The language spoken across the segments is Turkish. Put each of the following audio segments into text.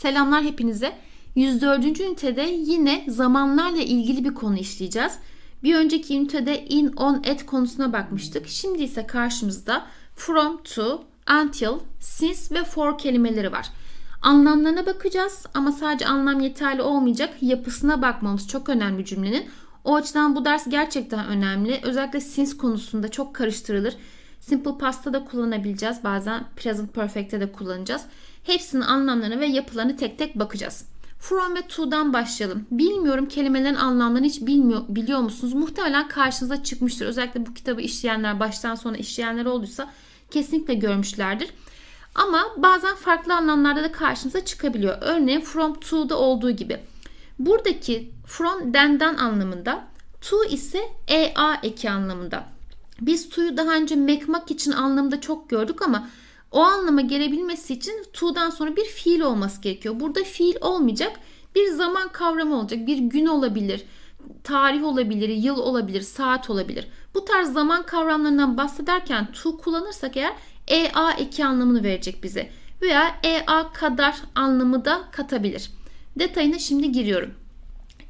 Selamlar hepinize. 104. ünitede yine zamanlarla ilgili bir konu işleyeceğiz. Bir önceki ünitede in, on, at konusuna bakmıştık. Şimdi ise karşımızda from, to, until, since ve for kelimeleri var. Anlamlarına bakacağız ama sadece anlam yeterli olmayacak. Yapısına bakmamız çok önemli cümlenin. O açıdan bu ders gerçekten önemli. Özellikle since konusunda çok karıştırılır. Simple past'ta da kullanabileceğiz. Bazen present perfect'te de kullanacağız. Hepsinin anlamlarını ve yapılarını tek tek bakacağız. From ve to'dan başlayalım. Bilmiyorum kelimelerin anlamlarını hiç bilmiyor, biliyor musunuz? Muhtemelen karşınıza çıkmıştır. Özellikle bu kitabı işleyenler, baştan sona işleyenler olduysa kesinlikle görmüşlerdir. Ama bazen farklı anlamlarda da karşımıza çıkabiliyor. Örneğin from to'da olduğu gibi. Buradaki from den'den anlamında, to ise ea eki anlamında. Biz to'yu daha önce mekmak için anlamında çok gördük ama o anlama gelebilmesi için to'dan sonra bir fiil olması gerekiyor. Burada fiil olmayacak. Bir zaman kavramı olacak. Bir gün olabilir, tarih olabilir, yıl olabilir, saat olabilir. Bu tarz zaman kavramlarından bahsederken to kullanırsak eğer ea eki anlamını verecek bize veya ea kadar anlamı da katabilir. Detayına şimdi giriyorum.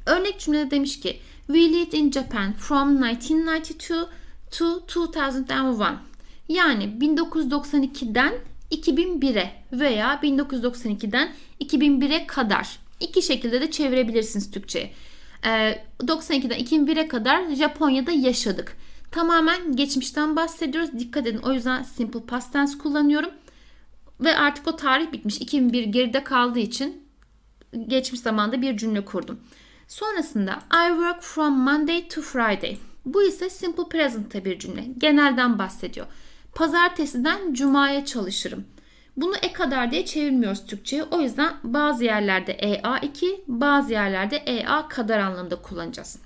Örnek cümlede demiş ki We lived in Japan from 1992 to 2001. Yani 1992'den 2001'e veya 1992'den 2001'e kadar iki şekilde de çevirebilirsiniz Türkçe'ye. 92'den ee, 2001'e kadar Japonya'da yaşadık. Tamamen geçmişten bahsediyoruz. Dikkat edin o yüzden simple past tense kullanıyorum. Ve artık o tarih bitmiş. 2001 geride kaldığı için geçmiş zamanda bir cümle kurdum. Sonrasında I work from Monday to Friday. Bu ise simple present'te bir cümle. Genelden bahsediyor. Pazartesiden cumaya çalışırım. Bunu e kadar diye çevirmiyoruz Türkçe'ye. O yüzden bazı yerlerde EA2, bazı yerlerde EA kadar anlamında kullanacağız.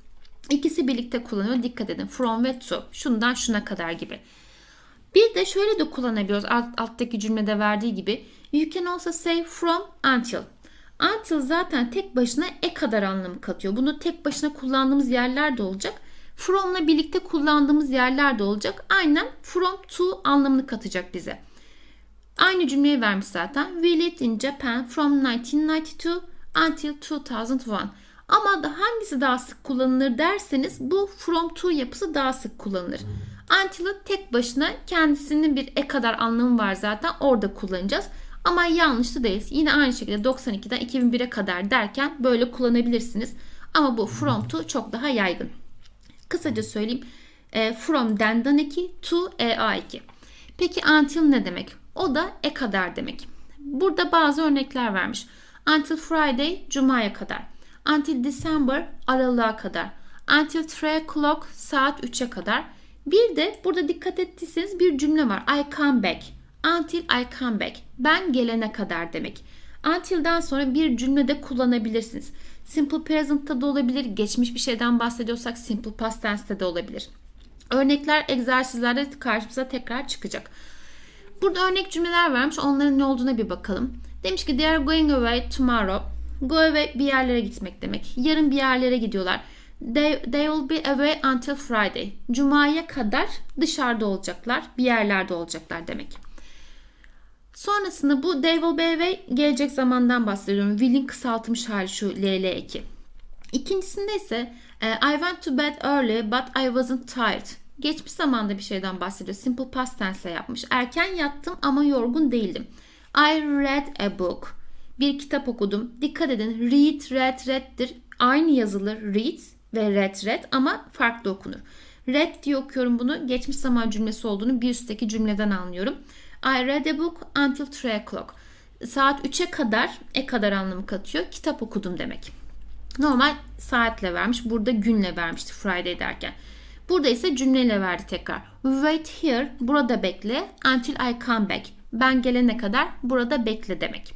İkisi birlikte kullanıyor. Dikkat edin. From ve to. Şundan şuna kadar gibi. Bir de şöyle de kullanabiliyoruz. Alt, alttaki cümlede verdiği gibi. You can also say from until. Until zaten tek başına e kadar anlamı katıyor. Bunu tek başına kullandığımız yerler de olacak. From'la birlikte kullandığımız yerler de olacak. Aynen from to anlamını katacak bize. Aynı cümleyi vermiş zaten. We lived in Japan from 1992 until 2001. Ama da hangisi daha sık kullanılır derseniz bu from to yapısı daha sık kullanılır. Until'ı tek başına kendisinin bir e kadar anlamı var zaten orada kullanacağız. Ama yanlış da değil. Yine aynı şekilde 92'den 2001'e kadar derken böyle kullanabilirsiniz. Ama bu from to çok daha yaygın kısaca söyleyeyim. E, from then'dan to e, 2. Peki until ne demek? O da e kadar demek. Burada bazı örnekler vermiş. Until Friday cumaya kadar. Until December Aralık'a kadar. Until 3 o'clock saat 3'e kadar. Bir de burada dikkat ettiyseniz bir cümle var. I come back. Until I come back. Ben gelene kadar demek. Until'dan sonra bir cümlede kullanabilirsiniz. Simple present'ta da olabilir. Geçmiş bir şeyden bahsediyorsak simple past tense'te de olabilir. Örnekler egzersizlerde karşımıza tekrar çıkacak. Burada örnek cümleler vermiş. Onların ne olduğuna bir bakalım. Demiş ki they are going away tomorrow. Go away bir yerlere gitmek demek. Yarın bir yerlere gidiyorlar. They, they will be away until Friday. Cuma'ya kadar dışarıda olacaklar. Bir yerlerde olacaklar demek. Sonrasında bu Devil DVBV gelecek zamandan bahsediyorum. Will'in kısaltmış hali şu LL eki. İkincisinde ise e, I went to bed early but I wasn't tired. Geçmiş zamanda bir şeyden bahsediyor. Simple past tense yapmış. Erken yattım ama yorgun değildim. I read a book. Bir kitap okudum. Dikkat edin read, read, read'dir. Aynı yazılır read ve read, read ama farklı okunur. Read diye okuyorum bunu. Geçmiş zaman cümlesi olduğunu bir üstteki cümleden anlıyorum. I read a book until 3 o'clock. Saat 3'e kadar, e kadar anlamı katıyor. Kitap okudum demek. Normal saatle vermiş. Burada günle vermişti Friday derken. Burada ise cümleyle verdi tekrar. Wait here, burada bekle until I come back. Ben gelene kadar burada bekle demek.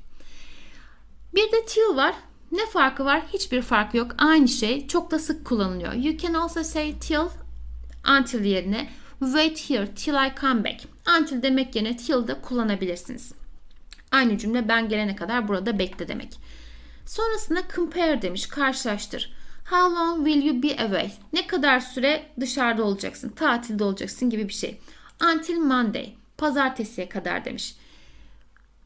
Bir de till var. Ne farkı var? Hiçbir farkı yok. Aynı şey. Çok da sık kullanılıyor. You can also say till Until yerine wait here till I come back. Until demek yerine till de kullanabilirsiniz. Aynı cümle ben gelene kadar burada bekle demek. Sonrasında compare demiş karşılaştır. How long will you be away? Ne kadar süre dışarıda olacaksın, tatilde olacaksın gibi bir şey. Until Monday, pazartesiye kadar demiş.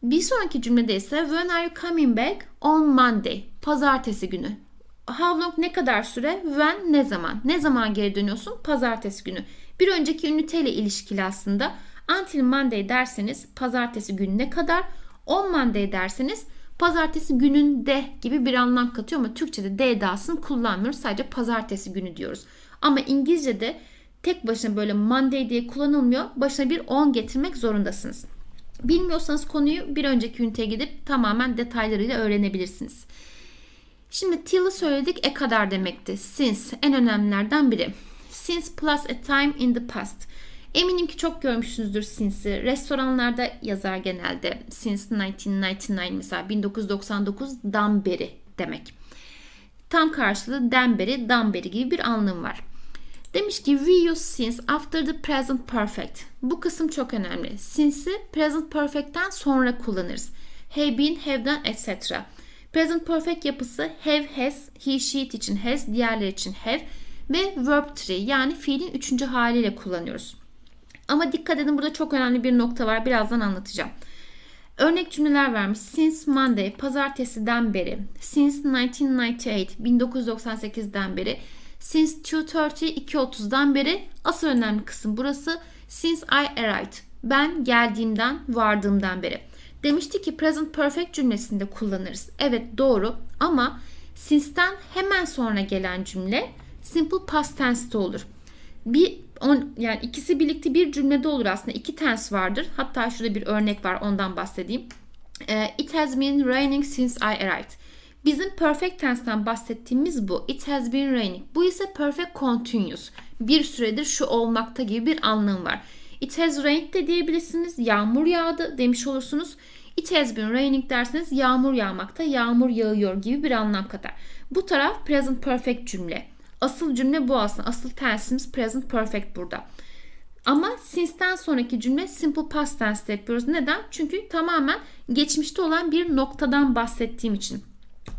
Bir sonraki cümlede ise when are you coming back? On Monday, pazartesi günü. How long ne kadar süre? When ne zaman? Ne zaman geri dönüyorsun? Pazartesi günü. Bir önceki üniteyle ilişkili aslında. Until Monday derseniz pazartesi gününe kadar. On Monday derseniz pazartesi gününde gibi bir anlam katıyor ama Türkçe'de de edasını kullanmıyoruz. Sadece pazartesi günü diyoruz. Ama İngilizce'de tek başına böyle Monday diye kullanılmıyor. Başına bir on getirmek zorundasınız. Bilmiyorsanız konuyu bir önceki üniteye gidip tamamen detaylarıyla öğrenebilirsiniz. Şimdi till'ı söyledik e kadar demekti. Since en önemlilerden biri. Since plus a time in the past. Eminim ki çok görmüşsünüzdür since'i. Restoranlarda yazar genelde. Since 1999 mesela 1999'dan beri demek. Tam karşılığı den beri, dan beri gibi bir anlamı var. Demiş ki we use since after the present perfect. Bu kısım çok önemli. Since'i present perfect'ten sonra kullanırız. Have been, have done, etc. Present perfect yapısı have, has, he, she için has, diğerleri için have ve verb tree yani fiilin üçüncü haliyle kullanıyoruz. Ama dikkat edin burada çok önemli bir nokta var. Birazdan anlatacağım. Örnek cümleler vermiş. Since Monday, pazartesiden beri. Since 1998, 1998'den beri. Since 2.30, 2.30'dan beri. Asıl önemli kısım burası. Since I arrived, ben geldiğimden, vardığımdan beri. Demişti ki present perfect cümlesinde kullanırız. Evet doğru ama since'ten hemen sonra gelen cümle simple past tense'te olur. Bir on, yani ikisi birlikte bir cümlede olur aslında. İki tense vardır. Hatta şurada bir örnek var ondan bahsedeyim. Ee, It has been raining since I arrived. Bizim perfect tense'ten bahsettiğimiz bu. It has been raining. Bu ise perfect continuous. Bir süredir şu olmakta gibi bir anlam var. It has rained de diyebilirsiniz. Yağmur yağdı demiş olursunuz. It has been raining derseniz yağmur yağmakta, yağmur yağıyor gibi bir anlam katar. Bu taraf present perfect cümle. Asıl cümle bu aslında. Asıl tensimiz present perfect burada. Ama since'den sonraki cümle simple past tense yapıyoruz. Neden? Çünkü tamamen geçmişte olan bir noktadan bahsettiğim için.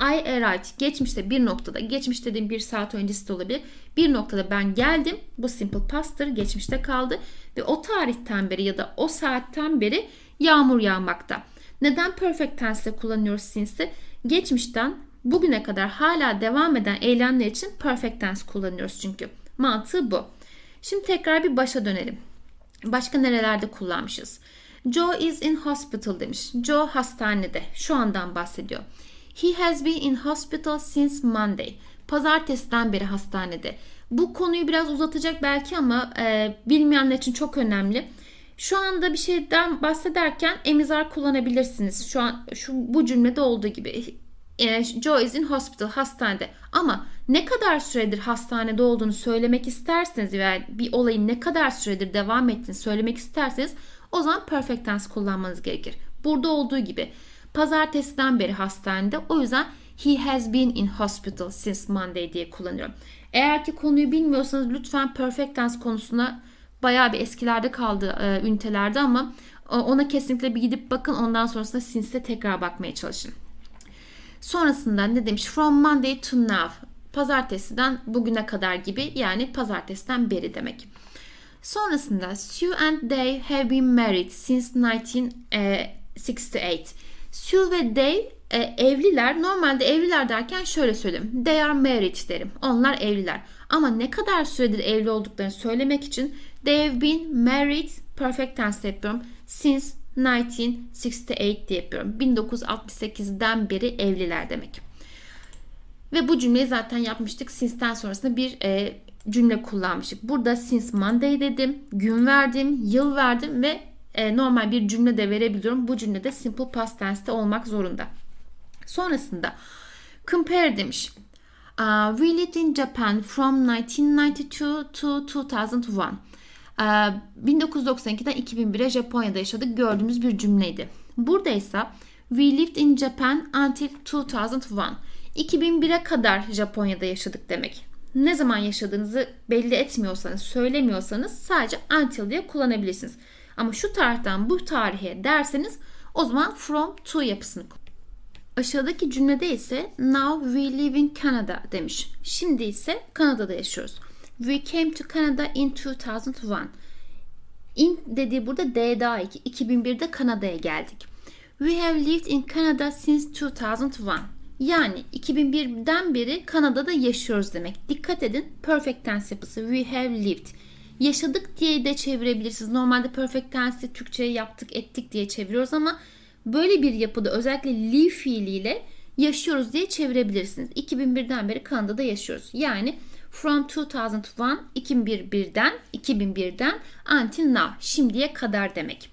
I arrived. Geçmişte bir noktada, geçmiş dediğim bir saat öncesi de olabilir. Bir noktada ben geldim. Bu simple past'tır. Geçmişte kaldı. Ve o tarihten beri ya da o saatten beri yağmur yağmakta. Neden perfect tense kullanıyoruz since'i? Geçmişten bugüne kadar hala devam eden eylemler için perfect tense kullanıyoruz çünkü. Mantığı bu. Şimdi tekrar bir başa dönelim. Başka nerelerde kullanmışız? Joe is in hospital demiş. Joe hastanede. Şu andan bahsediyor. He has been in hospital since Monday. Pazartesiden beri hastanede. Bu konuyu biraz uzatacak belki ama e, bilmeyenler için çok önemli. Şu anda bir şeyden bahsederken emizar kullanabilirsiniz. Şu an şu bu cümlede olduğu gibi e, Joe is in hospital hastanede. Ama ne kadar süredir hastanede olduğunu söylemek isterseniz veya yani bir olayın ne kadar süredir devam ettiğini söylemek isterseniz o zaman perfect tense kullanmanız gerekir. Burada olduğu gibi pazartesiden beri hastanede. O yüzden he has been in hospital since Monday diye kullanıyorum. Eğer ki konuyu bilmiyorsanız lütfen perfect tense konusuna Bayağı bir eskilerde kaldı e, ünitelerde ama e, ona kesinlikle bir gidip bakın. Ondan sonrasında Sins'e tekrar bakmaya çalışın. Sonrasında ne demiş? From Monday to now. Pazartesiden bugüne kadar gibi yani pazartesiden beri demek. Sonrasında Sue and Dave have been married since 1968. E, Sue ve Dave e, evliler. Normalde evliler derken şöyle söyleyeyim. They are married derim. Onlar evliler. Ama ne kadar süredir evli olduklarını söylemek için They've been married perfect tense yapıyorum. Since 1968 diye yapıyorum. 1968'den beri evliler demek. Ve bu cümleyi zaten yapmıştık. Since'ten sonrasında bir e, cümle kullanmıştık. Burada since Monday dedim, gün verdim, yıl verdim ve e, normal bir cümle de verebiliyorum. Bu cümlede simple past tense'te olmak zorunda. Sonrasında compare demiş. Uh, we lived in Japan from 1992 to 2001. 1992'den ee, 2001'e Japonya'da yaşadık gördüğümüz bir cümleydi. Buradaysa, we lived in Japan until 2001. 2001'e kadar Japonya'da yaşadık demek. Ne zaman yaşadığınızı belli etmiyorsanız, söylemiyorsanız sadece until diye kullanabilirsiniz. Ama şu tarihten bu tarihe derseniz o zaman from to yapısını Aşağıdaki cümlede ise now we live in Canada demiş. Şimdi ise Kanada'da yaşıyoruz. We came to Canada in 2001. In dediği burada D daha 2. 2001'de Kanada'ya geldik. We have lived in Canada since 2001. Yani 2001'den beri Kanada'da yaşıyoruz demek. Dikkat edin perfect tense yapısı. We have lived. Yaşadık diye de çevirebilirsiniz. Normalde perfect tense Türkçe'ye yaptık ettik diye çeviriyoruz ama böyle bir yapıda özellikle live fiiliyle yaşıyoruz diye çevirebilirsiniz. 2001'den beri Kanada'da yaşıyoruz. Yani From 2001, 2001'den, 2001'den until now, şimdiye kadar demek.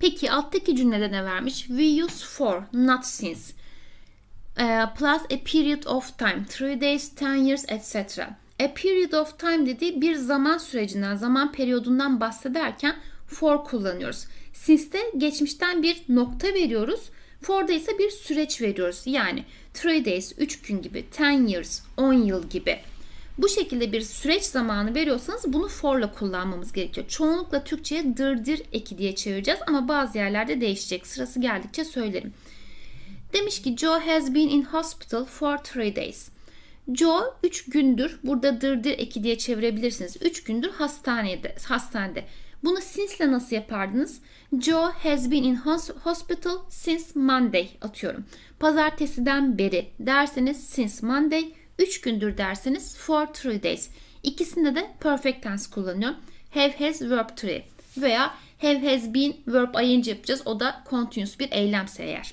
Peki alttaki cümlede ne vermiş? We use for, not since. Uh, plus a period of time, 3 days, 10 years, etc. A period of time dediği bir zaman sürecinden, zaman periyodundan bahsederken for kullanıyoruz. Since'de geçmişten bir nokta veriyoruz For'da ise bir süreç veriyoruz. Yani 3 days 3 gün gibi, 10 years 10 yıl gibi. Bu şekilde bir süreç zamanı veriyorsanız bunu for'la kullanmamız gerekiyor. Çoğunlukla Türkçe'ye dırdır eki diye çevireceğiz ama bazı yerlerde değişecek. Sırası geldikçe söylerim. Demiş ki Joe has been in hospital for three days. Joe 3 gündür burada dırdır eki diye çevirebilirsiniz. 3 gündür hastanede. hastanede. Bunu since'le nasıl yapardınız? Joe has been in hospital since Monday atıyorum. Pazartesiden beri derseniz since Monday. 3 gündür derseniz for 3 days. İkisinde de perfect tense kullanıyorum. Have has verb 3 veya have has been verb ing yapacağız. O da continuous bir eylemse eğer.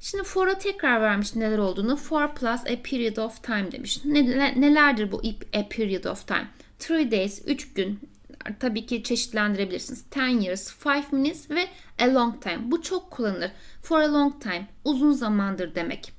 Şimdi for'a tekrar vermiş neler olduğunu. For plus a period of time demiş. Nelerdir bu a period of time? 3 days, 3 gün, tabii ki çeşitlendirebilirsiniz. 10 years, 5 minutes ve a long time. Bu çok kullanılır. For a long time, uzun zamandır demek.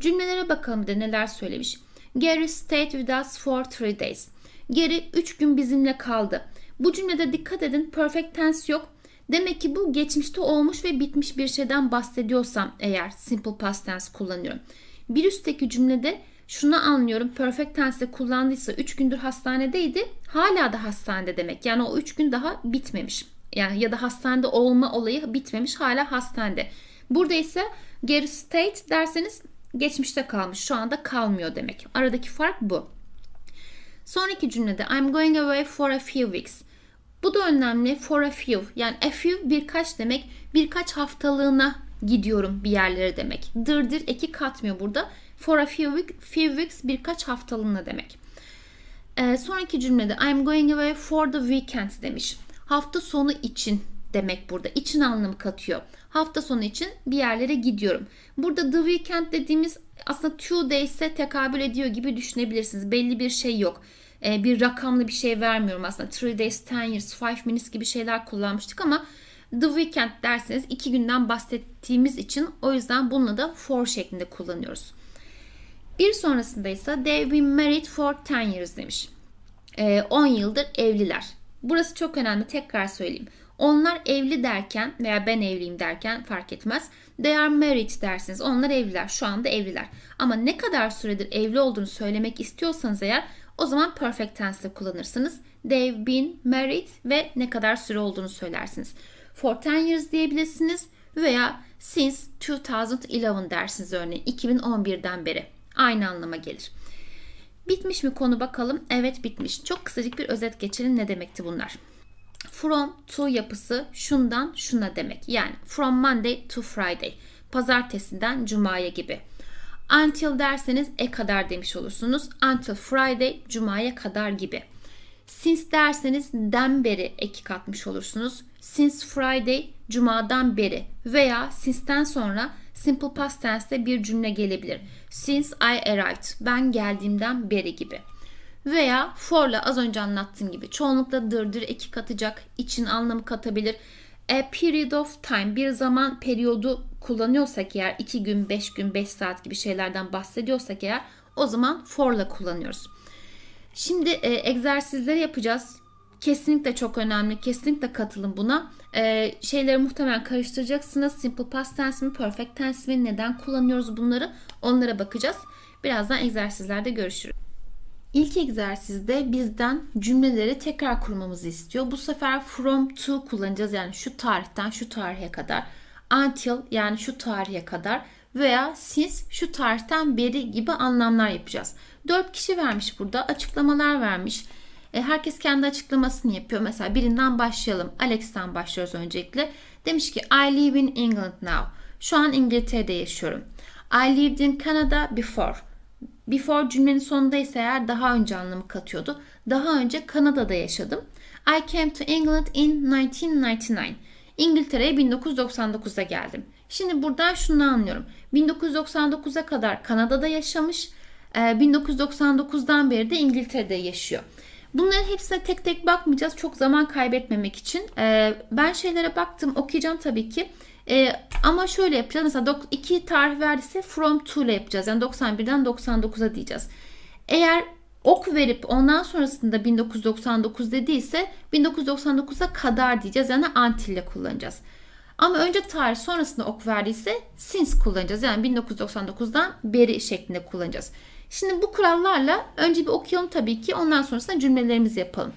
Cümlelere bakalım da neler söylemiş. Gary stayed with us for 3 days. Gary 3 gün bizimle kaldı. Bu cümlede dikkat edin perfect tense yok. Demek ki bu geçmişte olmuş ve bitmiş bir şeyden bahsediyorsam eğer simple past tense kullanıyorum. Bir üstteki cümlede şunu anlıyorum. Perfect tense'de kullandıysa 3 gündür hastanedeydi. Hala da hastanede demek. Yani o 3 gün daha bitmemiş. Yani ya da hastanede olma olayı bitmemiş. Hala hastanede. Burada ise geri state derseniz geçmişte kalmış. Şu anda kalmıyor demek. Aradaki fark bu. Sonraki cümlede I'm going away for a few weeks. Bu da önemli. For a few. Yani a few birkaç demek. Birkaç haftalığına gidiyorum bir yerlere demek. Dırdır eki katmıyor burada. For a few, week, few weeks birkaç haftalığına demek. Ee, sonraki cümlede I'm going away for the weekend demiş. Hafta sonu için demek burada. İçin anlamı katıyor. Hafta sonu için bir yerlere gidiyorum. Burada the weekend dediğimiz aslında two days'e tekabül ediyor gibi düşünebilirsiniz. Belli bir şey yok. Ee, bir rakamlı bir şey vermiyorum aslında. Three days, ten years, five minutes gibi şeyler kullanmıştık ama The weekend derseniz iki günden bahsettiğimiz için o yüzden bununla da for şeklinde kullanıyoruz. Bir sonrasında ise they've been married for 10 years demiş. 10 e, ee, yıldır evliler. Burası çok önemli tekrar söyleyeyim. Onlar evli derken veya ben evliyim derken fark etmez. They are married dersiniz. Onlar evliler. Şu anda evliler. Ama ne kadar süredir evli olduğunu söylemek istiyorsanız eğer o zaman perfect tense kullanırsınız. They've been married ve ne kadar süre olduğunu söylersiniz for 10 years diyebilirsiniz veya since 2011 dersiniz örneğin 2011'den beri. Aynı anlama gelir. Bitmiş mi konu bakalım? Evet bitmiş. Çok kısacık bir özet geçelim ne demekti bunlar. From to yapısı şundan şuna demek. Yani from Monday to Friday. Pazartesiden cumaya gibi. Until derseniz e kadar demiş olursunuz. Until Friday cumaya kadar gibi. Since derseniz den beri eki katmış olursunuz since Friday cumadan beri veya since'ten sonra simple past tense'de bir cümle gelebilir. Since I arrived ben geldiğimden beri gibi. Veya for'la az önce anlattığım gibi çoğunlukla dırdır eki katacak, için anlamı katabilir. A period of time bir zaman periyodu kullanıyorsak eğer 2 gün, 5 gün, 5 saat gibi şeylerden bahsediyorsak eğer o zaman for'la kullanıyoruz. Şimdi e, egzersizleri yapacağız. Kesinlikle çok önemli. Kesinlikle katılın buna. Ee, şeyleri muhtemelen karıştıracaksınız. Simple past tense mi, perfect tense mi, neden kullanıyoruz bunları onlara bakacağız. Birazdan egzersizlerde görüşürüz. İlk egzersizde bizden cümleleri tekrar kurmamızı istiyor. Bu sefer from to kullanacağız. Yani şu tarihten şu tarihe kadar. Until yani şu tarihe kadar veya since şu tarihten beri gibi anlamlar yapacağız. 4 kişi vermiş burada. Açıklamalar vermiş. E, herkes kendi açıklamasını yapıyor. Mesela birinden başlayalım. Alex'ten başlıyoruz öncelikle. Demiş ki I live in England now. Şu an İngiltere'de yaşıyorum. I lived in Canada before. Before cümlenin sonunda ise eğer daha önce anlamı katıyordu. Daha önce Kanada'da yaşadım. I came to England in 1999. İngiltere'ye 1999'da geldim. Şimdi buradan şunu anlıyorum. 1999'a kadar Kanada'da yaşamış, 1999'dan e, beri de İngiltere'de yaşıyor. Bunların hepsine tek tek bakmayacağız çok zaman kaybetmemek için. Ee, ben şeylere baktım okuyacağım tabii ki. E, ama şöyle yapacağız. Mesela iki tarih verdiyse from to ile yapacağız. Yani 91'den 99'a diyeceğiz. Eğer ok verip ondan sonrasında 1999 dediyse 1999'a kadar diyeceğiz. Yani until ile kullanacağız. Ama önce tarih sonrasında ok verdiyse since kullanacağız. Yani 1999'dan beri şeklinde kullanacağız. Şimdi bu kurallarla önce bir okuyalım tabii ki. Ondan sonrasında cümlelerimizi yapalım.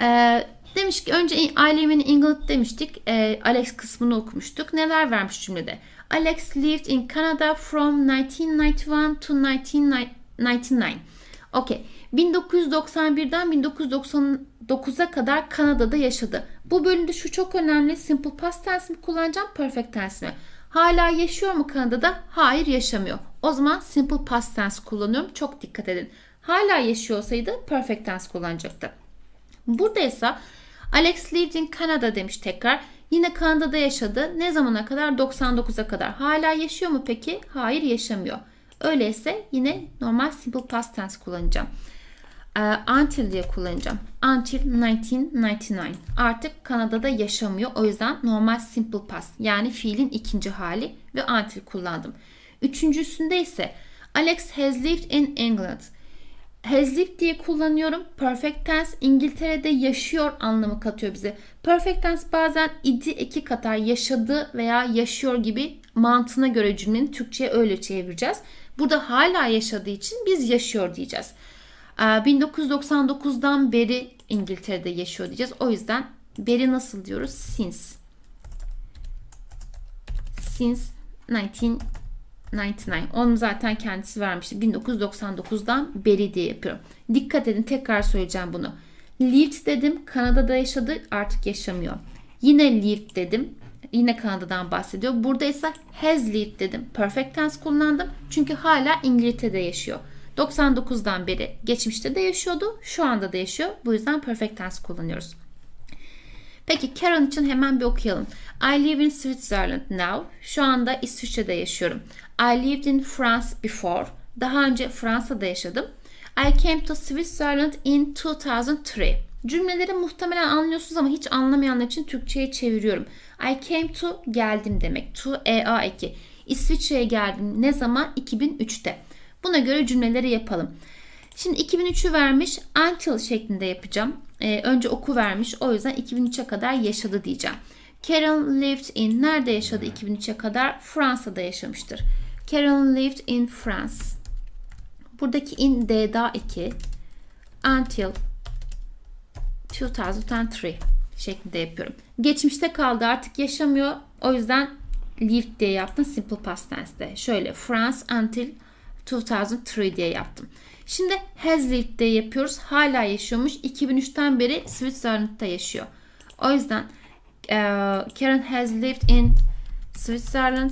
Ee, demiş ki önce ailemin live England demiştik. Ee, Alex kısmını okumuştuk. Neler vermiş cümlede? Alex lived in Canada from 1991 to 1999. Okey. 1991'den 1999'a kadar Kanada'da yaşadı. Bu bölümde şu çok önemli. Simple past tense mi kullanacağım, perfect tense mi? Hala yaşıyor mu Kanada'da? Hayır yaşamıyor. O zaman simple past tense kullanıyorum. Çok dikkat edin. Hala yaşıyor olsaydı perfect tense kullanacaktı. Burada ise Alex lived in Canada demiş tekrar. Yine Kanada'da yaşadı. Ne zamana kadar? 99'a kadar. Hala yaşıyor mu peki? Hayır yaşamıyor. Öyleyse yine normal simple past tense kullanacağım. Ee, until diye kullanacağım. Until 1999. Artık Kanada'da yaşamıyor. O yüzden normal simple past yani fiilin ikinci hali ve until kullandım. Üçüncüsünde ise Alex has lived in England. Has lived diye kullanıyorum. Perfect tense İngiltere'de yaşıyor anlamı katıyor bize. Perfect tense bazen idi eki katar yaşadı veya yaşıyor gibi mantığına göre cümlenin Türkçe'ye öyle çevireceğiz. Burada hala yaşadığı için biz yaşıyor diyeceğiz. 1999'dan ee, beri İngiltere'de yaşıyor diyeceğiz. O yüzden beri nasıl diyoruz? Since. Since 19 99. Onu zaten kendisi vermişti. 1999'dan beri diye yapıyorum. Dikkat edin tekrar söyleyeceğim bunu. Lived dedim. Kanada'da yaşadı. Artık yaşamıyor. Yine lived dedim. Yine Kanada'dan bahsediyor. Burada ise has lived dedim. Perfect tense kullandım. Çünkü hala İngiltere'de yaşıyor. 99'dan beri geçmişte de yaşıyordu. Şu anda da yaşıyor. Bu yüzden perfect tense kullanıyoruz. Peki Karen için hemen bir okuyalım. I live in Switzerland now. Şu anda İsviçre'de yaşıyorum. I lived in France before. Daha önce Fransa'da yaşadım. I came to Switzerland in 2003. Cümleleri muhtemelen anlıyorsunuz ama hiç anlamayanlar için Türkçe'ye çeviriyorum. I came to geldim demek. To EA eki. İsviçre'ye geldim ne zaman? 2003'te. Buna göre cümleleri yapalım. Şimdi 2003'ü vermiş until şeklinde yapacağım. Ee, önce oku vermiş o yüzden 2003'e kadar yaşadı diyeceğim. Karen lived in nerede yaşadı 2003'e kadar? Fransa'da yaşamıştır. Karen lived in France. Buradaki in d daha 2 until 2003 şeklinde yapıyorum. Geçmişte kaldı artık yaşamıyor. O yüzden lived diye yaptım simple past tense'de. Şöyle France until 2003 diye yaptım. Şimdi has lived'de yapıyoruz. Hala yaşıyormuş. 2003'ten beri Switzerland'da yaşıyor. O yüzden e, Karen has lived in Switzerland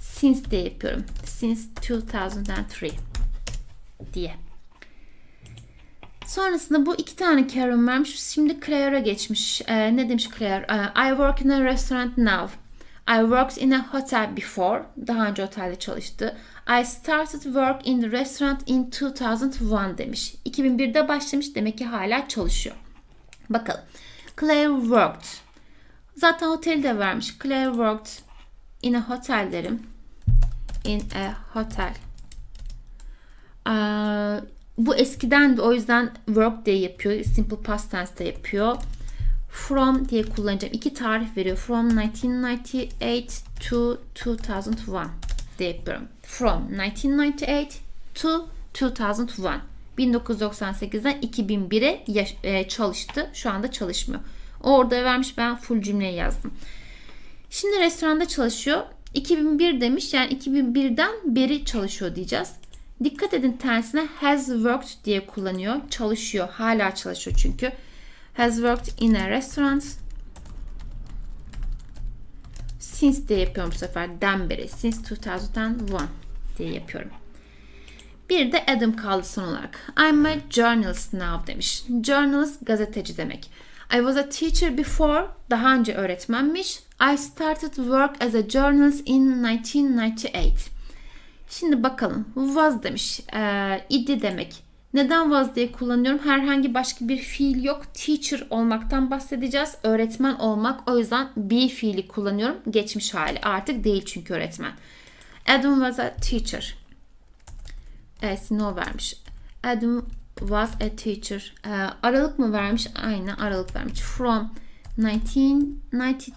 since de yapıyorum. Since 2003 diye. Sonrasında bu iki tane Karen vermiş. Şimdi Claire'a geçmiş. Ee, ne demiş Claire? E, I work in a restaurant now. I worked in a hotel before. Daha önce otelde çalıştı. I started work in the restaurant in 2001 demiş. 2001'de başlamış demek ki hala çalışıyor. Bakalım. Claire worked. Zaten oteli de vermiş. Claire worked in a hotel derim. In a hotel. Ee, bu eskiden de o yüzden work diye yapıyor. Simple past tense de yapıyor. From diye kullanacağım. İki tarih veriyor. From 1998 to 2001 diye yapıyorum from 1998 to 2001. 1998'den 2001'e çalıştı. Şu anda çalışmıyor. Orada vermiş ben full cümleyi yazdım. Şimdi restoranda çalışıyor. 2001 demiş yani 2001'den beri çalışıyor diyeceğiz. Dikkat edin tersine has worked diye kullanıyor. Çalışıyor. Hala çalışıyor çünkü. Has worked in a restaurant since de yapıyorum bu sefer. Den beri. Since 2001 desteği yapıyorum. Bir de Adam kaldı son olarak. I'm a journalist now demiş. Journalist gazeteci demek. I was a teacher before. Daha önce öğretmenmiş. I started work as a journalist in 1998. Şimdi bakalım. Was demiş. Ee, idi demek. Neden was diye kullanıyorum? Herhangi başka bir fiil yok. Teacher olmaktan bahsedeceğiz. Öğretmen olmak. O yüzden be fiili kullanıyorum. Geçmiş hali. Artık değil çünkü Öğretmen. Adam was a teacher. Evet no vermiş. Adam was a teacher. E, aralık mı vermiş? Aynen aralık vermiş. From 1992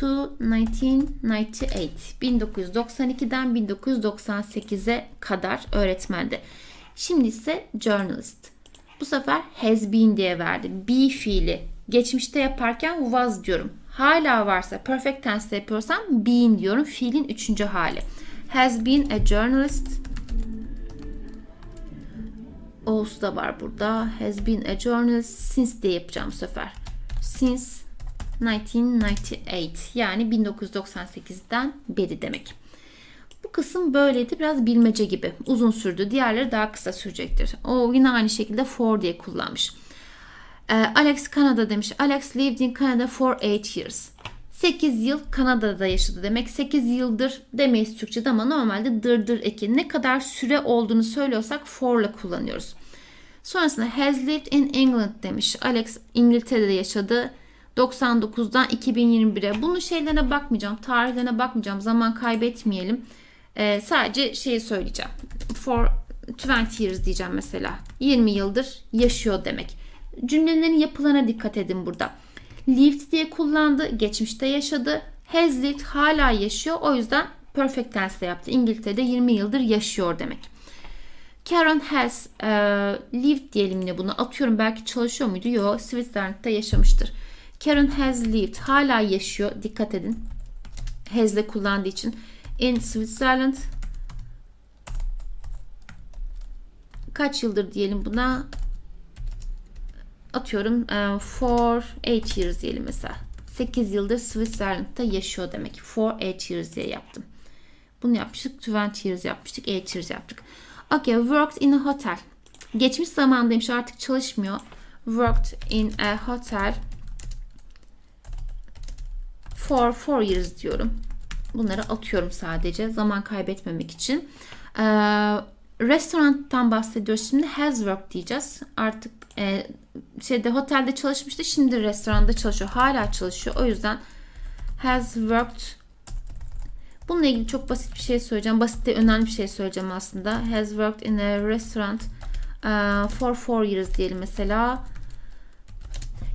to 1998. 1992'den 1998'e kadar öğretmendi. Şimdi ise journalist. Bu sefer has been diye verdi. Be fiili. Geçmişte yaparken was diyorum hala varsa perfect tense yapıyorsam been diyorum. Fiilin üçüncü hali. Has been a journalist. Olsu da var burada. Has been a journalist since de yapacağım bu sefer. Since 1998 yani 1998'den beri demek. Bu kısım böyleydi. Biraz bilmece gibi. Uzun sürdü. Diğerleri daha kısa sürecektir. O yine aynı şekilde for diye kullanmış. Ee, Alex Kanada demiş. Alex lived in Canada for 8 years. 8 yıl Kanada'da yaşadı demek. 8 yıldır demeyiz Türkçe'de ama normalde dırdır eki. Ne kadar süre olduğunu söylüyorsak for'la kullanıyoruz. Sonrasında has lived in England demiş. Alex İngiltere'de yaşadı. 99'dan 2021'e. Bunun şeylerine bakmayacağım. Tarihlerine bakmayacağım. Zaman kaybetmeyelim. Ee, sadece şeyi söyleyeceğim. For 20 years diyeceğim mesela. 20 yıldır yaşıyor demek. Cümlelerin yapılarına dikkat edin burada. Lived diye kullandı. Geçmişte yaşadı. Has lived hala yaşıyor. O yüzden perfect tense yaptı. İngiltere'de 20 yıldır yaşıyor demek. Karen has e, lived diyelim yine bunu. Atıyorum belki çalışıyor muydu? Yok. Switzerland'da yaşamıştır. Karen has lived. Hala yaşıyor. Dikkat edin. Has'de kullandığı için. In Switzerland kaç yıldır diyelim buna? atıyorum e, for 8 years diyelim mesela. 8 yıldır Switzerland'da yaşıyor demek. For 8 years diye yaptım. Bunu yapmıştık. 20 years yapmıştık. 8 years yaptık. Okay. Worked in a hotel. Geçmiş zamandaymış artık çalışmıyor. Worked in a hotel for 4 years diyorum. Bunları atıyorum sadece zaman kaybetmemek için. Ee, restoranttan bahsediyoruz şimdi. Has worked diyeceğiz. Artık e, şeyde otelde çalışmıştı. Şimdi restoranda çalışıyor. Hala çalışıyor. O yüzden has worked Bununla ilgili çok basit bir şey söyleyeceğim. Basit de önemli bir şey söyleyeceğim aslında. Has worked in a restaurant uh, for four years diyelim mesela.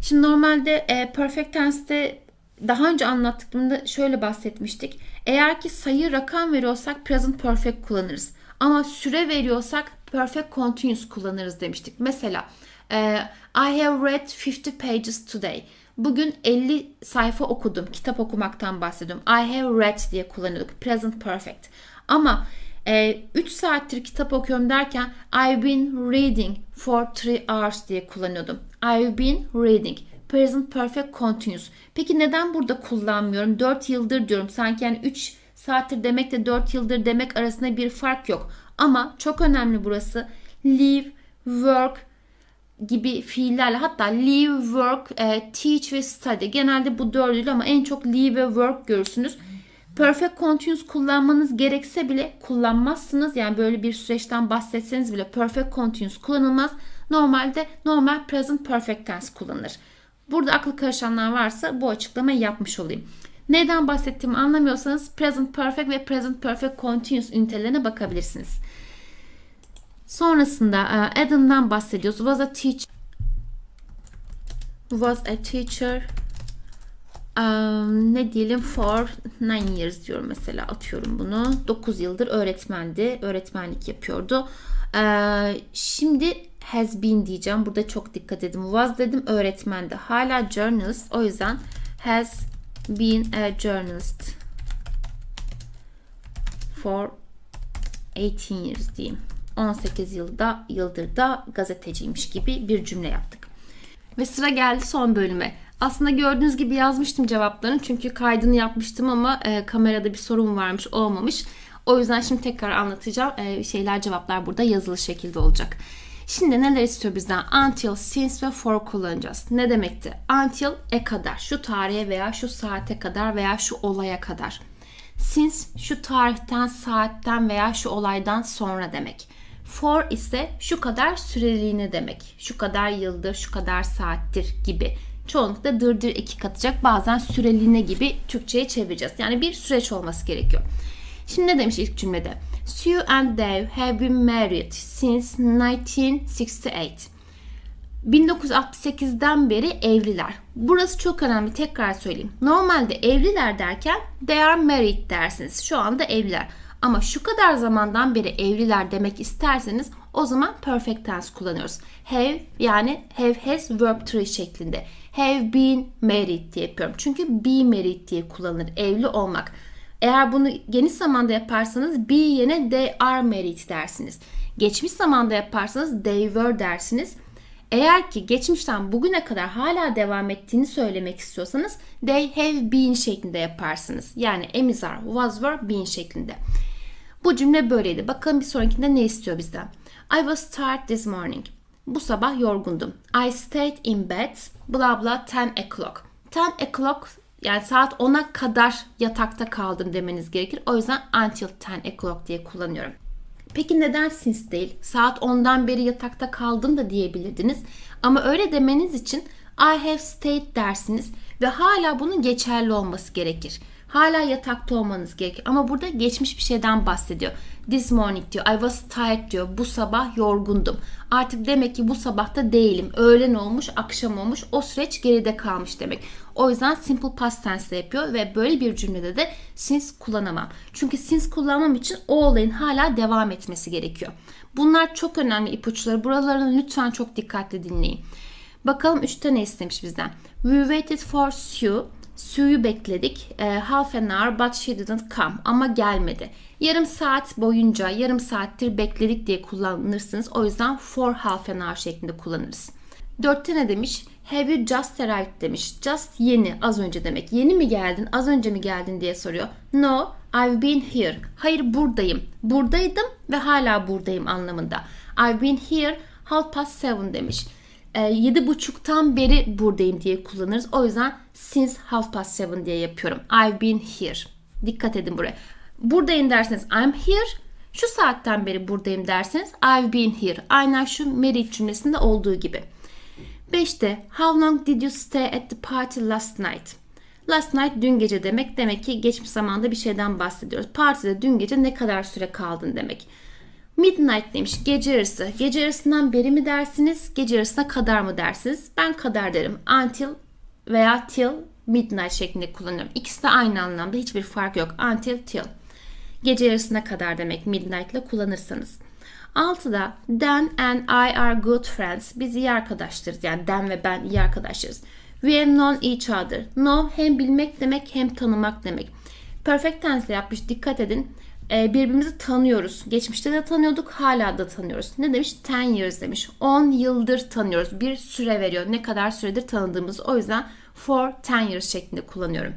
Şimdi normalde e, perfect tense'de daha önce anlattığımda şöyle bahsetmiştik. Eğer ki sayı rakam veriyorsak present perfect kullanırız. Ama süre veriyorsak perfect continuous kullanırız demiştik. Mesela ee, I have read 50 pages today. Bugün 50 sayfa okudum. Kitap okumaktan bahsediyorum. I have read diye kullanıyorduk. Present perfect. Ama e, 3 saattir kitap okuyorum derken I've been reading for 3 hours diye kullanıyordum. I've been reading. Present perfect continuous. Peki neden burada kullanmıyorum? 4 yıldır diyorum. Sanki yani 3 saattir demek de 4 yıldır demek arasında bir fark yok. Ama çok önemli burası. Live, work, gibi fiillerle hatta live, work, e, teach ve study. Genelde bu dördüyle ama en çok live ve work görürsünüz. Perfect continuous kullanmanız gerekse bile kullanmazsınız. Yani böyle bir süreçten bahsetseniz bile perfect continuous kullanılmaz. Normalde normal present perfect tense kullanılır. Burada aklı karışanlar varsa bu açıklamayı yapmış olayım. Neden bahsettiğimi anlamıyorsanız present perfect ve present perfect continuous ünitelerine bakabilirsiniz. Sonrasında e, Adam'dan bahsediyoruz. Was a teacher. Was a teacher. Um, ne diyelim for nine years diyorum mesela atıyorum bunu. 9 yıldır öğretmendi. Öğretmenlik yapıyordu. Ee, şimdi has been diyeceğim. Burada çok dikkat edin. Was dedim öğretmendi. Hala journalist. O yüzden has been a journalist for 18 years diyeyim. 18 yılda yıldır da gazeteciymiş gibi bir cümle yaptık. Ve sıra geldi son bölüme. Aslında gördüğünüz gibi yazmıştım cevaplarını çünkü kaydını yapmıştım ama e, kamerada bir sorun varmış olmamış. O yüzden şimdi tekrar anlatacağım. E, şeyler cevaplar burada yazılı şekilde olacak. Şimdi neler istiyor bizden? Until, since ve for kullanacağız. Ne demekti? Until e kadar. Şu tarihe veya şu saate kadar veya şu olaya kadar. Since şu tarihten, saatten veya şu olaydan sonra demek. For ise şu kadar süreliğine demek. Şu kadar yıldır, şu kadar saattir gibi. Çoğunlukla dırdır iki katacak. Bazen süreliğine gibi Türkçe'ye çevireceğiz. Yani bir süreç olması gerekiyor. Şimdi ne demiş ilk cümlede? Sue and Dave have been married since 1968. 1968'den beri evliler. Burası çok önemli tekrar söyleyeyim. Normalde evliler derken they are married dersiniz. Şu anda evliler. Ama şu kadar zamandan beri evliler demek isterseniz o zaman perfect tense kullanıyoruz. Have yani have has verb three şeklinde. Have been married diye yapıyorum. Çünkü be married diye kullanılır. Evli olmak. Eğer bunu geniş zamanda yaparsanız be yerine they are married dersiniz. Geçmiş zamanda yaparsanız they were dersiniz. Eğer ki geçmişten bugüne kadar hala devam ettiğini söylemek istiyorsanız they have been şeklinde yaparsınız. Yani emizar was were been şeklinde. Bu cümle böyleydi. Bakalım bir sonrakinde ne istiyor bizden. I was tired this morning. Bu sabah yorgundum. I stayed in bed bla bla 10 o'clock. 10 o'clock yani saat 10'a kadar yatakta kaldım demeniz gerekir. O yüzden until 10 o'clock diye kullanıyorum. Peki neden since değil? Saat 10'dan beri yatakta kaldım da diyebilirdiniz. Ama öyle demeniz için I have stayed dersiniz ve hala bunun geçerli olması gerekir. Hala yatakta olmanız gerekiyor. Ama burada geçmiş bir şeyden bahsediyor. This morning diyor. I was tired diyor. Bu sabah yorgundum. Artık demek ki bu sabahta değilim. Öğlen olmuş, akşam olmuş. O süreç geride kalmış demek. O yüzden simple past tense yapıyor ve böyle bir cümlede de since kullanamam. Çünkü since kullanmam için o olayın hala devam etmesi gerekiyor. Bunlar çok önemli ipuçları. Buralarını lütfen çok dikkatli dinleyin. Bakalım 3 tane istemiş bizden. We waited for you Suyu bekledik. E, half an hour but she didn't come. Ama gelmedi. Yarım saat boyunca yarım saattir bekledik diye kullanırsınız. O yüzden for half an hour şeklinde kullanırız. Dörtte ne demiş? Have you just arrived demiş. Just yeni, az önce demek. Yeni mi geldin, az önce mi geldin diye soruyor. No, I've been here. Hayır buradayım. Buradaydım ve hala buradayım anlamında. I've been here half past seven demiş. Ee, yedi buçuktan beri buradayım diye kullanırız. O yüzden since half past seven diye yapıyorum. I've been here. Dikkat edin buraya. Buradayım derseniz I'm here. Şu saatten beri buradayım derseniz I've been here. Aynen şu Mary cümlesinde olduğu gibi. Beşte How long did you stay at the party last night? Last night dün gece demek. Demek ki geçmiş zamanda bir şeyden bahsediyoruz. Partide dün gece ne kadar süre kaldın demek. Midnight demiş gece yarısı. Gece yarısından beri mi dersiniz? Gece yarısına kadar mı dersiniz? Ben kadar derim. Until veya till midnight şeklinde kullanıyorum. İkisi de aynı anlamda hiçbir fark yok. Until till. Gece yarısına kadar demek midnight ile kullanırsanız. Altıda Dan and I are good friends. Biz iyi arkadaştırız. Yani Dan ve ben iyi arkadaştırız. We have known each other. Know hem bilmek demek hem tanımak demek. Perfect tense yapmış dikkat edin. Ee, birbirimizi tanıyoruz. Geçmişte de tanıyorduk, hala da tanıyoruz. Ne demiş? 10 years demiş. 10 yıldır tanıyoruz. Bir süre veriyor. Ne kadar süredir tanıdığımız. O yüzden for 10 years şeklinde kullanıyorum.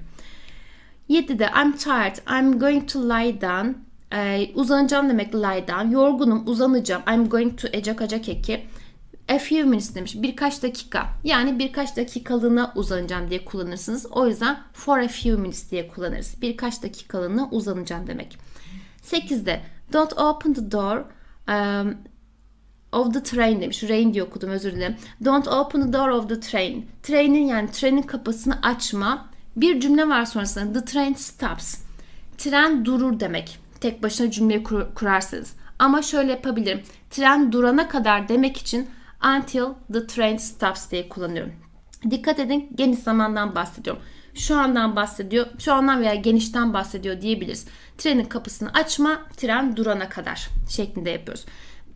de I'm tired, I'm going to lie down. Ee, uzanacağım demek lie down. Yorgunum, uzanacağım. I'm going to ecak acak eki. A few minutes demiş. Birkaç dakika. Yani birkaç dakikalığına uzanacağım diye kullanırsınız. O yüzden for a few minutes diye kullanırız. Birkaç dakikalığına uzanacağım demek. 8'de don't open the door um, of the train demiş. Rain diye okudum özür dilerim. Don't open the door of the train. Train'in yani trenin kapısını açma. Bir cümle var sonrasında. The train stops. Tren durur demek. Tek başına cümleyi kur kurarsanız. Ama şöyle yapabilirim. Tren durana kadar demek için until the train stops diye kullanıyorum. Dikkat edin geniş zamandan bahsediyorum şu andan bahsediyor, şu andan veya genişten bahsediyor diyebiliriz. Trenin kapısını açma, tren durana kadar şeklinde yapıyoruz.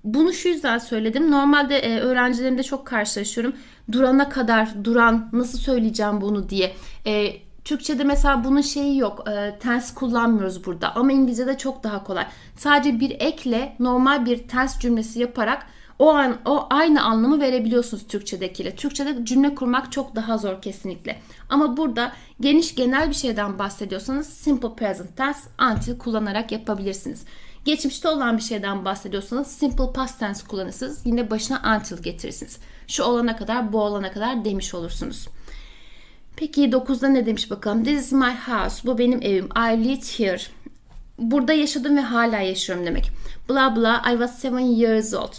Bunu şu yüzden söyledim. Normalde e, öğrencilerimde çok karşılaşıyorum. Durana kadar, duran, nasıl söyleyeceğim bunu diye. E, Türkçe'de mesela bunun şeyi yok. E, tens kullanmıyoruz burada. Ama İngilizce'de çok daha kolay. Sadece bir ekle normal bir tens cümlesi yaparak o an o aynı anlamı verebiliyorsunuz Türkçedekiyle. Türkçede cümle kurmak çok daha zor kesinlikle. Ama burada geniş genel bir şeyden bahsediyorsanız simple present tense until kullanarak yapabilirsiniz. Geçmişte olan bir şeyden bahsediyorsanız simple past tense kullanırsınız. Yine başına until getirirsiniz. Şu olana kadar, bu olana kadar demiş olursunuz. Peki 9'da ne demiş bakalım? This is my house. Bu benim evim. I live here. Burada yaşadım ve hala yaşıyorum demek. Bla bla I was 7 years old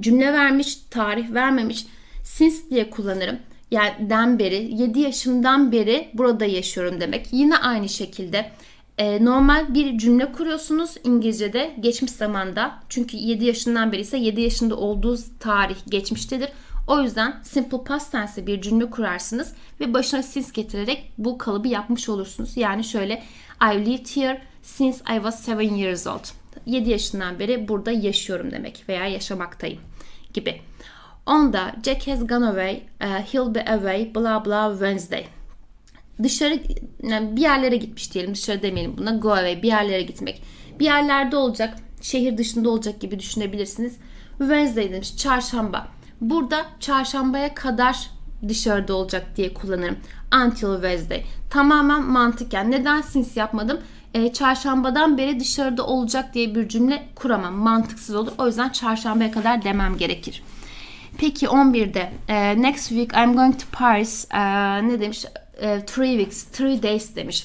cümle vermiş, tarih vermemiş. Since diye kullanırım. Yani den beri, 7 yaşımdan beri burada yaşıyorum demek. Yine aynı şekilde e, normal bir cümle kuruyorsunuz İngilizce'de geçmiş zamanda. Çünkü 7 yaşından beri ise 7 yaşında olduğu tarih geçmiştedir. O yüzden simple past tense bir cümle kurarsınız ve başına since getirerek bu kalıbı yapmış olursunuz. Yani şöyle I lived here since I was 7 years old. 7 yaşından beri burada yaşıyorum demek veya yaşamaktayım gibi. Onda Jack has gone away, uh, he'll be away, blah blah Wednesday. Dışarı yani bir yerlere gitmiş diyelim. Dışarı demeyelim buna. Go away bir yerlere gitmek. Bir yerlerde olacak, şehir dışında olacak gibi düşünebilirsiniz. Wednesday demiş çarşamba. Burada çarşambaya kadar dışarıda olacak diye kullanırım. Until Wednesday. Tamamen mantıken. neden since yapmadım? e, çarşambadan beri dışarıda olacak diye bir cümle kuramam. Mantıksız olur. O yüzden çarşambaya kadar demem gerekir. Peki 11'de e, next week I'm going to Paris. E, ne demiş? E, three weeks, three days demiş.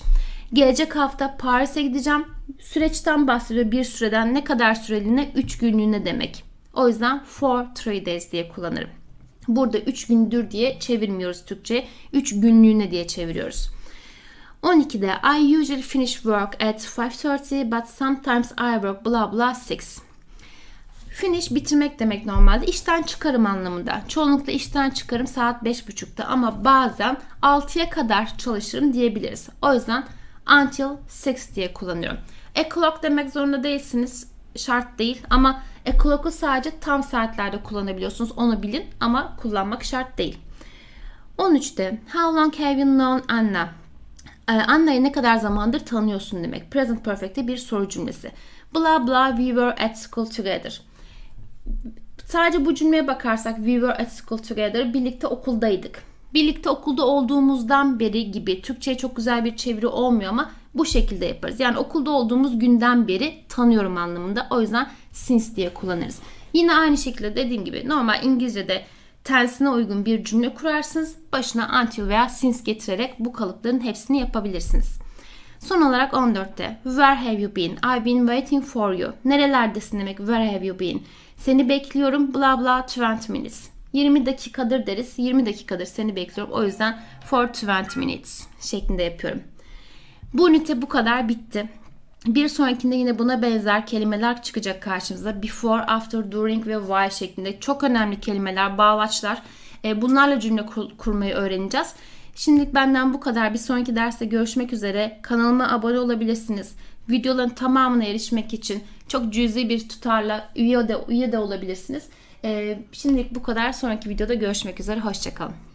Gelecek hafta Paris'e gideceğim. Süreçten bahsediyor. Bir süreden ne kadar süreliğine? 3 günlüğüne demek. O yüzden for three days diye kullanırım. Burada 3 gündür diye çevirmiyoruz Türkçe. 3 günlüğüne diye çeviriyoruz. 12'de I usually finish work at 5.30 but sometimes I work blah blah 6. Finish bitirmek demek normalde. işten çıkarım anlamında. Çoğunlukla işten çıkarım saat 5.30'da ama bazen 6'ya kadar çalışırım diyebiliriz. O yüzden until 6 diye kullanıyorum. A e clock demek zorunda değilsiniz. Şart değil ama a e clock'u sadece tam saatlerde kullanabiliyorsunuz. Onu bilin ama kullanmak şart değil. 13'te How long have you known Anna? Ee, Anna'yı ne kadar zamandır tanıyorsun demek. Present Perfect'te bir soru cümlesi. Bla bla we were at school together. Sadece bu cümleye bakarsak we were at school together birlikte okuldaydık. Birlikte okulda olduğumuzdan beri gibi Türkçe'ye çok güzel bir çeviri olmuyor ama bu şekilde yaparız. Yani okulda olduğumuz günden beri tanıyorum anlamında. O yüzden since diye kullanırız. Yine aynı şekilde dediğim gibi normal İngilizce'de tensine uygun bir cümle kurarsınız. Başına until veya since getirerek bu kalıpların hepsini yapabilirsiniz. Son olarak 14'te Where have you been? I've been waiting for you. Nerelerdesin demek Where have you been? Seni bekliyorum bla bla 20 minutes. 20 dakikadır deriz. 20 dakikadır seni bekliyorum. O yüzden for 20 minutes şeklinde yapıyorum. Bu ünite bu kadar bitti. Bir sonrakinde yine buna benzer kelimeler çıkacak karşımıza. Before, after, during ve while şeklinde çok önemli kelimeler, bağlaçlar. E, bunlarla cümle kurmayı öğreneceğiz. Şimdilik benden bu kadar. Bir sonraki derste görüşmek üzere. Kanalıma abone olabilirsiniz. Videoların tamamına erişmek için çok cüzi bir tutarla üye de, üye de olabilirsiniz. E, şimdilik bu kadar. Sonraki videoda görüşmek üzere. Hoşçakalın.